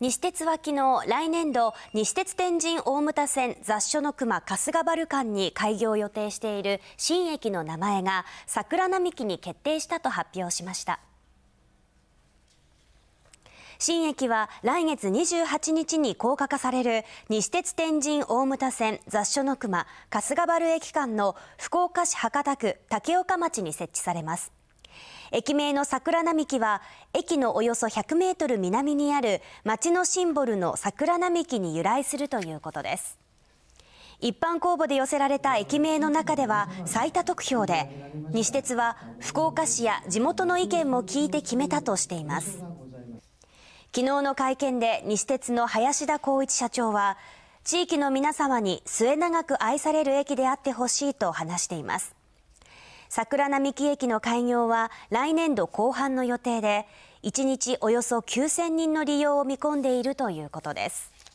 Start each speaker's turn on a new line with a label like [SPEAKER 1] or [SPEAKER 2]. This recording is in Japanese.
[SPEAKER 1] 西鉄は昨日来年度西鉄天神大牟田線雑所の熊春日バ間に開業を予定している新駅の名前が桜並木に決定したと発表しました新駅は来月28日に高架化される西鉄天神大牟田線雑所の熊春日原駅間の福岡市博多区竹岡町に設置されます駅名の桜並木は駅のおよそ100メートル南にある町のシンボルの桜並木に由来するということです一般公募で寄せられた駅名の中では最多得票で西鉄は福岡市や地元の意見も聞いて決めたとしています昨日の会見で西鉄の林田浩一社長は地域の皆様に末永く愛される駅であってほしいと話しています桜並木駅の開業は来年度後半の予定で1日およそ9000人の利用を見込んでいるということです。